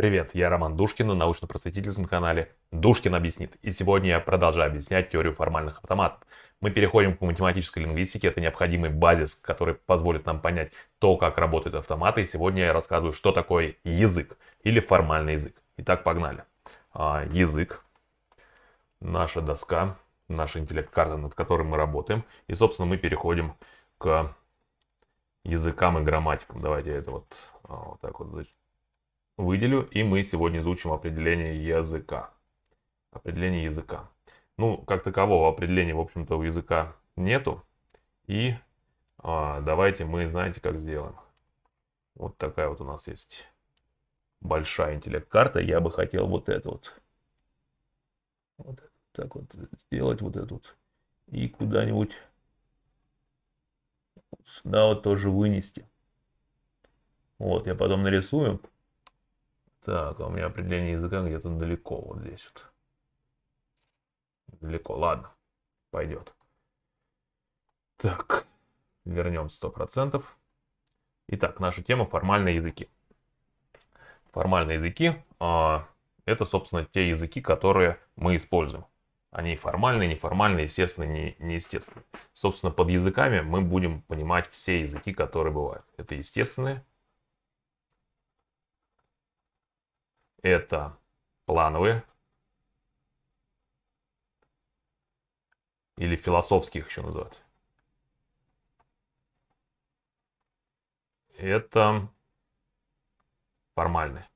Привет, я Роман Душкин на научно-просветительском канале «Душкин объяснит». И сегодня я продолжаю объяснять теорию формальных автоматов. Мы переходим к математической лингвистике. Это необходимый базис, который позволит нам понять то, как работают автоматы. И сегодня я рассказываю, что такое язык или формальный язык. Итак, погнали. А, язык, наша доска, наша интеллект-карта, над которой мы работаем. И, собственно, мы переходим к языкам и грамматикам. Давайте я это вот, а, вот так вот выделю, и мы сегодня изучим определение языка. Определение языка. Ну, как такового определения, в общем-то, у языка нету. И а, давайте мы, знаете, как сделаем. Вот такая вот у нас есть большая интеллект-карта. Я бы хотел вот это вот. Вот так вот сделать вот эту вот. И куда-нибудь сюда вот тоже вынести. Вот, я потом нарисую. Так, а у меня определение языка где-то далеко, вот здесь вот. Далеко, ладно, пойдет. Так, вернем 100%. Итак, наша тема формальные языки. Формальные языки а, это, собственно, те языки, которые мы используем. Они формальные, неформальные, естественные, не, неестественные. Собственно, под языками мы будем понимать все языки, которые бывают. Это естественные, это плановые или философских еще называют. Это формальные.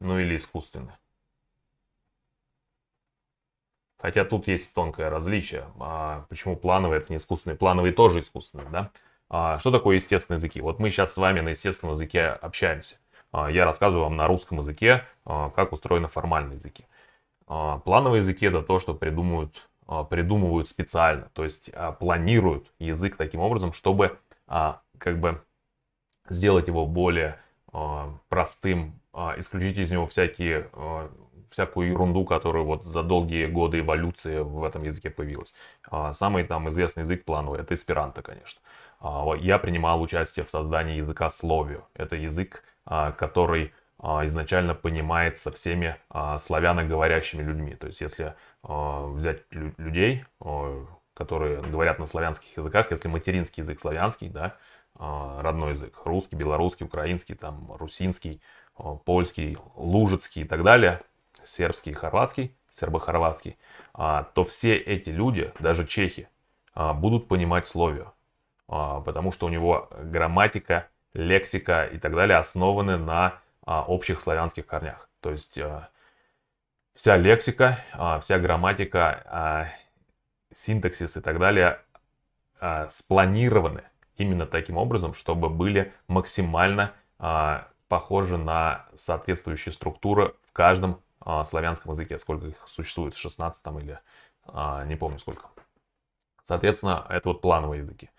Ну или искусственные. Хотя тут есть тонкое различие. А почему плановые, это не искусственные? Плановые тоже искусственные, да? А что такое естественные языки? Вот мы сейчас с вами на естественном языке общаемся. А, я рассказываю вам на русском языке, а, как устроены формальные языки. плановые языки это то, что придумывают, придумывают специально, то есть планируют язык таким образом, чтобы как бы сделать его более простым, исключить из него всякие всякую ерунду, которая вот за долгие годы эволюции в этом языке появилась. Самый там известный язык плановый это эсперанто, конечно. А, я принимал участие в создании языка Словию. Это язык, а, который а, изначально понимается всеми славяноговорящими людьми. То есть если взять людей, которые говорят на славянских языках, если материнский язык славянский, да, родной язык, русский, белорусский, украинский, там, русинский, польский, лужицкий и так далее, сербский хорватский, сербо-хорватский, то все эти люди, даже чехи, будут понимать словию. А, потому что у него грамматика, лексика и так далее основаны на а, общих славянских корнях. То есть а, вся лексика, вся грамматика, синтаксис и так далее спланированы именно таким образом, чтобы были максимально похожи на соответствующие структуры в каждом славянском языке, сколько их существует, 16 там или не помню сколько. Соответственно, это вот плановые языки.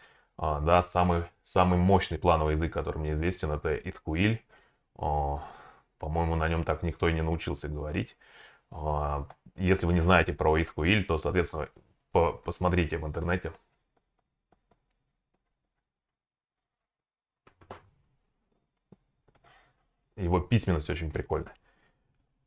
А, да, самый, самый мощный плановый язык, который мне известен, это SQL. По-моему, на нем так никто и не научился говорить. А, если вы не знаете про SQL, то, соответственно, по посмотрите в интернете. Его письменность очень прикольная.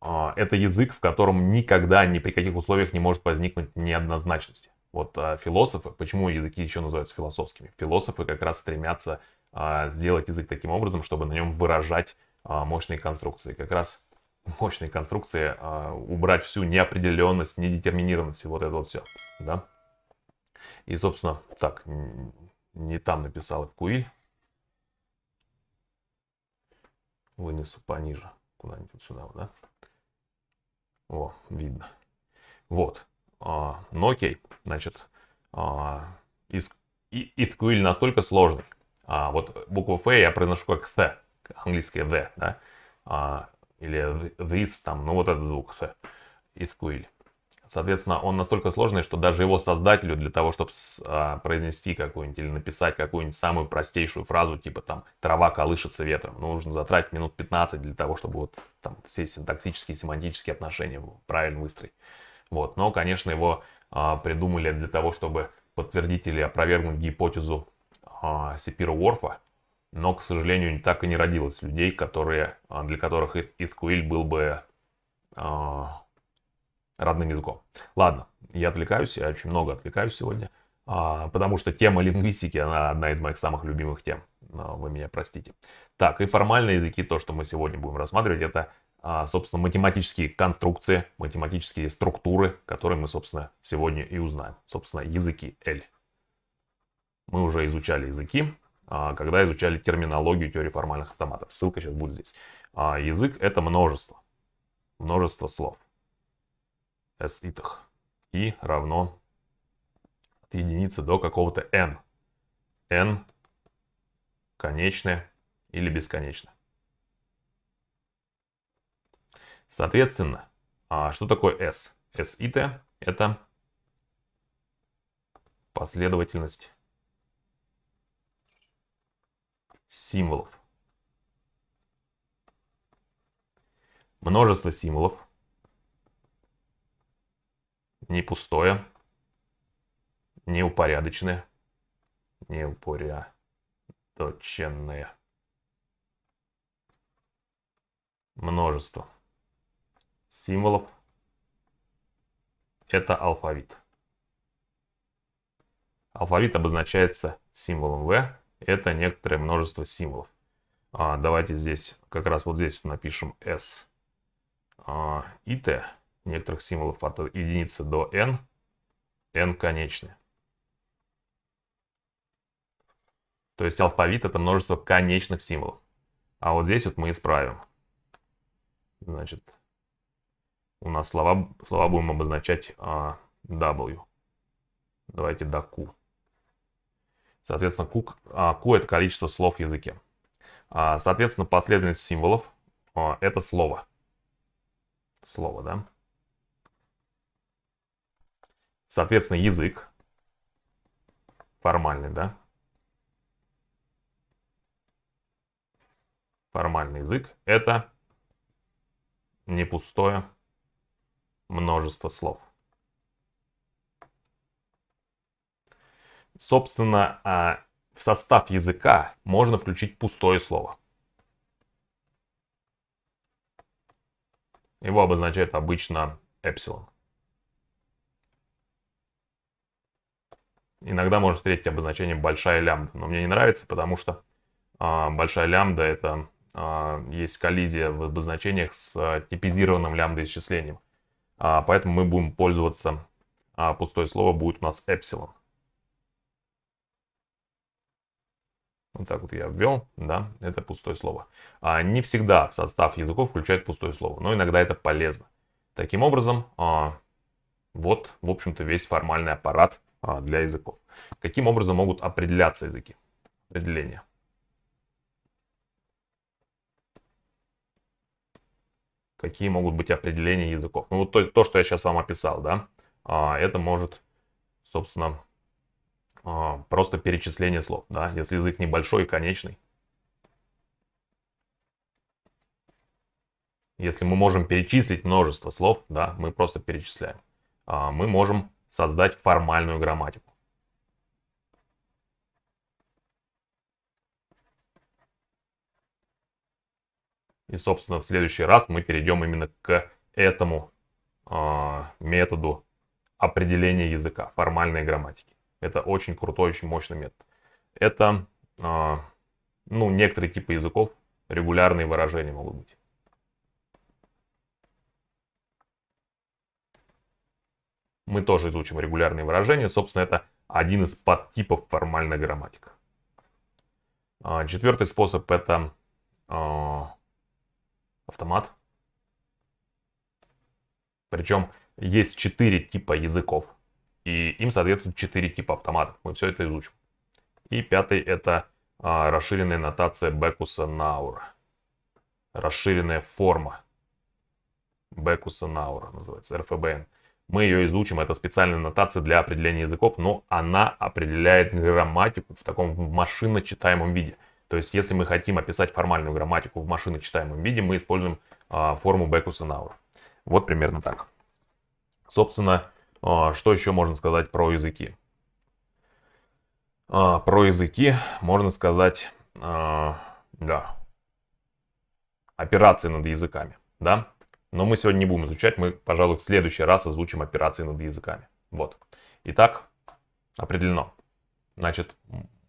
А, это язык, в котором никогда, ни при каких условиях не может возникнуть неоднозначности. Вот а, философы, почему языки еще называются философскими? Философы как раз стремятся а, сделать язык таким образом, чтобы на нем выражать а, мощные конструкции. Как раз мощные конструкции, а, убрать всю неопределенность, недетерминированность, вот это вот все, да. И, собственно, так, не там написал Эпкуиль. Вынесу пониже, куда-нибудь сюда, да. О, видно. Вот. А, ну окей, значит, а, SQL настолько сложный. А, вот буква Ф я произношу как Т, английское the, да, а, или this, там, ну вот этот звук Th, SQL. Соответственно, он настолько сложный, что даже его создателю для того, чтобы а, произнести какую-нибудь или написать какую-нибудь самую простейшую фразу, типа там «трава колышется ветром», ну, нужно затратить минут 15 для того, чтобы вот там все синтаксические, семантические отношения правильно выстроить. Вот. Но, конечно, его а, придумали для того, чтобы подтвердить или опровергнуть гипотезу а, Сепира Уорфа. Но, к сожалению, так и не родилось людей, которые, а, для которых SQL был бы а, родным языком. Ладно, я отвлекаюсь, я очень много отвлекаюсь сегодня, а, потому что тема лингвистики, она одна из моих самых любимых тем. А, вы меня простите. Так, и формальные языки, то, что мы сегодня будем рассматривать, это а, собственно, математические конструкции, математические структуры, которые мы, собственно, сегодня и узнаем. Собственно, языки L. Мы уже изучали языки, а, когда изучали терминологию теории формальных автоматов. Ссылка сейчас будет здесь. А, язык — это множество. Множество слов. S итых. И равно от единицы до какого-то n. n конечное или бесконечное. Соответственно, а что такое S? S и T это последовательность символов. Множество символов. Не пустое. Неупорядоченное. Неупорядоченное. Множество символов – это алфавит. Алфавит обозначается символом V. Это некоторое множество символов. А, давайте здесь, как раз вот здесь напишем S а, и T. Некоторых символов от единицы до N. N конечные То есть алфавит это множество конечных символов. А вот здесь вот мы исправим. Значит, у нас слова, слова будем обозначать а, W. Давайте до Q. Соответственно, Q, а, Q это количество слов в языке. А, соответственно, последовательность символов а, это слово. Слово, да? Соответственно, язык формальный, да? Формальный язык это не пустое множество слов. Собственно, а, в состав языка можно включить пустое слово. Его обозначает обычно эпсилон. Иногда можно встретить обозначение большая лямбда, но мне не нравится, потому что э, большая лямбда это э, есть коллизия в обозначениях с э, типизированным лямбда исчислением. А, поэтому мы будем пользоваться, а, пустое слово будет у нас эпсилон. Вот так вот я ввел, да, это пустое слово. А, не всегда состав языков включает пустое слово, но иногда это полезно. Таким образом, а, вот, в общем-то, весь формальный аппарат а, для языков. Каким образом могут определяться языки? Определение. какие могут быть определения языков. Ну, вот то, то что я сейчас вам описал, да, а, это может, собственно, а, просто перечисление слов, да, если язык небольшой и конечный. Если мы можем перечислить множество слов, да, мы просто перечисляем. А, мы можем создать формальную грамматику. И, собственно, в следующий раз мы перейдем именно к этому э, методу определения языка, формальной грамматики. Это очень крутой, очень мощный метод. Это, э, ну, некоторые типы языков, регулярные выражения могут быть. мы тоже изучим регулярные выражения. Собственно, это один из подтипов формальной грамматики. А, четвертый способ это автомат. Причем есть четыре типа языков. И им соответствуют четыре типа автоматов. Мы все это изучим. И пятый это а, расширенная нотация Бекуса Наура. Расширенная форма Бекуса Наура называется, РФБН. Мы ее изучим, это специальная нотация для определения языков, но она определяет грамматику в таком машиночитаемом виде. То есть, если мы хотим описать формальную грамматику в машиночитаемом виде, мы используем а, форму Бекуса-Наура. Вот примерно так. Собственно, а, что еще можно сказать про языки? А, про языки можно сказать, а, да, операции над языками, да? Но мы сегодня не будем изучать, мы, пожалуй, в следующий раз изучим операции над языками. Вот. Итак, определено. Значит,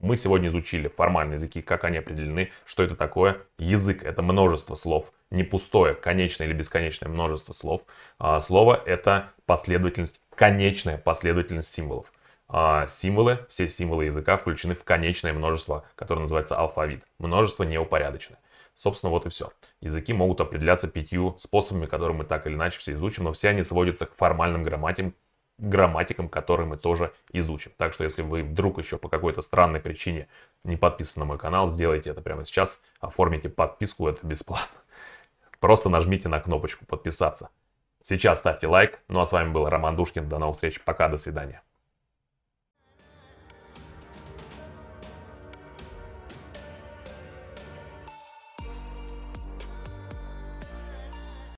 мы сегодня изучили формальные языки, как они определены, что это такое. Язык — это множество слов, не пустое, конечное или бесконечное множество слов. А, слово — это последовательность, конечная последовательность символов. А, символы, все символы языка включены в конечное множество, которое называется алфавит. Множество неупорядочное. Собственно, вот и все. Языки могут определяться пятью способами, которые мы так или иначе все изучим, но все они сводятся к формальным грамматикам, грамматикам, которые мы тоже изучим. Так что, если вы вдруг еще по какой-то странной причине не подписаны на мой канал, сделайте это прямо сейчас, оформите подписку, это бесплатно. Просто нажмите на кнопочку подписаться. Сейчас ставьте лайк. Ну а с вами был Роман Душкин. До новых встреч. Пока, до свидания.